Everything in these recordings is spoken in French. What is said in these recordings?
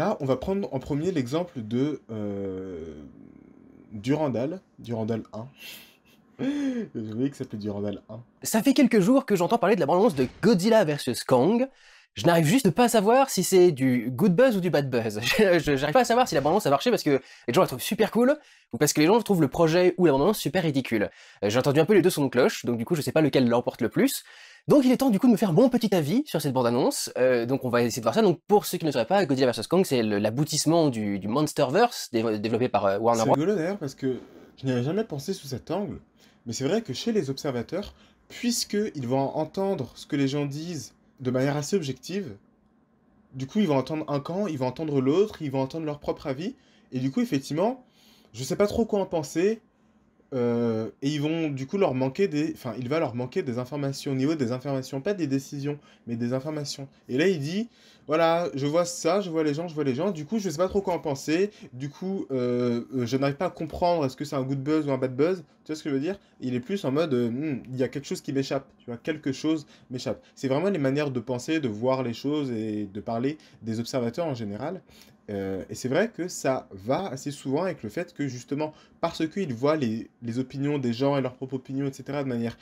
Là, on va prendre en premier l'exemple de euh, Durandal, Durandal 1. oublié que ça s'appelait Durandal 1. Ça fait quelques jours que j'entends parler de la bande de Godzilla vs Kong. Je n'arrive juste pas à savoir si c'est du good buzz ou du bad buzz. Je n'arrive pas à savoir si la bande a marché parce que les gens la trouvent super cool ou parce que les gens trouvent le projet ou la bande super ridicule. Euh, j'ai entendu un peu les deux sons de cloche, donc du coup je sais pas lequel l'emporte le plus. Donc il est temps du coup de me faire mon petit avis sur cette bande-annonce. Euh, donc on va essayer de voir ça. Donc pour ceux qui ne sauraient pas, Godzilla vs Kong, c'est l'aboutissement du, Monsterverse développé par euh, Warner Bros. C'est rigolo d'ailleurs parce que je n'y avais jamais pensé sous cet angle, mais c'est vrai que chez les observateurs, puisqu'ils vont entendre ce que les gens disent de manière assez objective, du coup ils vont entendre un camp, ils vont entendre l'autre, ils vont entendre leur propre avis, et du coup effectivement, je ne sais pas trop quoi en penser, euh, et ils vont du coup leur manquer des, enfin il va leur manquer des informations au niveau des informations, pas des décisions, mais des informations. Et là il dit, voilà, je vois ça, je vois les gens, je vois les gens. Du coup je sais pas trop quoi en penser. Du coup euh, euh, je n'arrive pas à comprendre est-ce que c'est un good buzz ou un bad buzz. Tu vois ce que je veux dire Il est plus en mode, hmm, il y a quelque chose qui m'échappe. Tu vois, quelque chose m'échappe. C'est vraiment les manières de penser, de voir les choses et de parler des observateurs en général. Euh, et c'est vrai que ça va assez souvent avec le fait que justement, parce qu'ils voient les, opinions des gens et leurs propres opinions, etc., de manière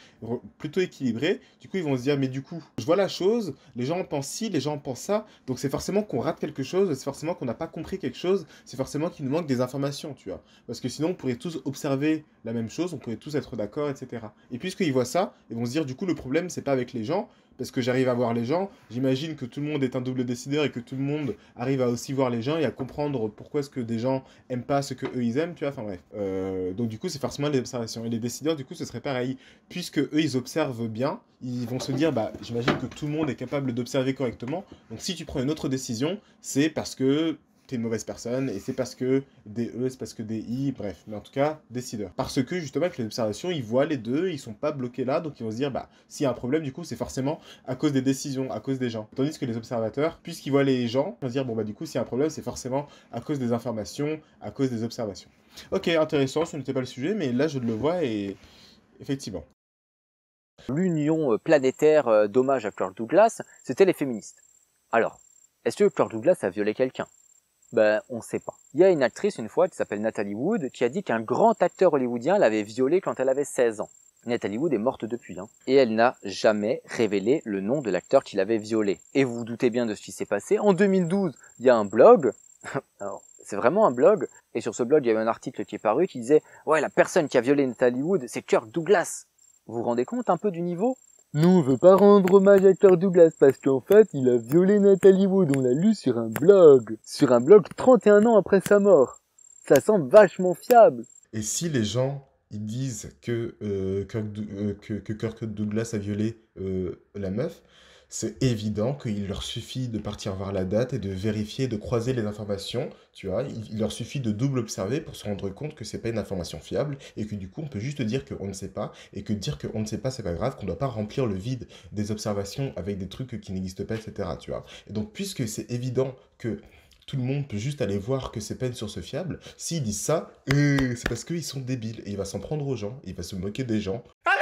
plutôt équilibrée, du coup ils vont se dire, mais du coup, je vois la chose, les gens pensent ci, les gens en pensent ça, donc c'est forcément qu'on rate quelque chose, c'est forcément qu'on n'a pas compris quelque chose, c'est forcément qu'il nous manque des informations, tu vois. Parce que sinon, on pourrait tous observer la même chose, on pourrait tous être d'accord, etc. Et puisqu'ils voient ça, ils vont se dire, du coup, le problème, c'est pas avec les gens, parce que j'arrive à voir les gens. J'imagine que tout le monde est un double décideur et que tout le monde arrive à aussi voir les gens et à comprendre pourquoi est-ce que des gens aiment pas ce que eux ils aiment, tu vois. Enfin bref. Euh, donc du coup, c'est forcément l'observation. observations. Et les décideurs, du coup, ce serait pareil. Puisque eux, ils observent bien, ils vont se dire, bah, j'imagine que tout le monde est capable d'observer correctement. Donc si tu prends une autre décision, c'est parce que une mauvaise personne, et c'est parce que des E, c'est parce que des I, bref, mais en tout cas, décideur. Parce que justement, avec les observations, ils voient les deux, ils sont pas bloqués là, donc ils vont se dire, bah, s'il y a un problème, du coup, c'est forcément à cause des décisions, à cause des gens. Tandis que les observateurs, puisqu'ils voient les gens, ils vont se dire, bon, bah, du coup, s'il y a un problème, c'est forcément à cause des informations, à cause des observations. Ok, intéressant, ce n'était pas le sujet, mais là, je le vois et effectivement. L'union euh, planétaire euh, d'hommage à Claire Douglas, c'était les féministes. Alors, est-ce que Claire Douglas a violé quelqu'un ben, on sait pas. Il y a une actrice une fois qui s'appelle Nathalie Wood qui a dit qu'un grand acteur hollywoodien l'avait violée quand elle avait 16 ans. Nathalie Wood est morte depuis, hein. et elle n'a jamais révélé le nom de l'acteur qui l'avait violée. Et vous vous doutez bien de ce qui s'est passé. En 2012, il y a un blog, alors c'est vraiment un blog, et sur ce blog, il y avait un article qui est paru qui disait « Ouais, la personne qui a violé Nathalie Wood, c'est Kirk Douglas ». Vous vous rendez compte un peu du niveau nous on veut pas rendre hommage à Kirk Douglas parce qu'en fait, il a violé Nathalie Wood. On l'a lu sur un blog. Sur un blog 31 ans après sa mort. Ça semble vachement fiable. Et si les gens, disent que, euh, Kirk, euh, que, Douglas a violé euh, la meuf, c'est évident qu'il leur suffit de partir voir la date et de vérifier, de croiser les informations, tu vois. Il, leur suffit de double observer pour se rendre compte que c'est pas une information fiable et que du coup, on peut juste dire qu'on ne sait pas et que dire qu'on ne sait pas, c'est pas grave, qu'on ne doit pas remplir le vide des observations avec des trucs qui n'existent pas, etc., tu vois. Et donc, puisque c'est évident que tout le monde peut juste aller voir que c'est pas une source fiable. S'ils disent ça, euh, c'est parce qu'ils sont débiles et il va s'en prendre aux gens, il va se moquer des gens. Ah,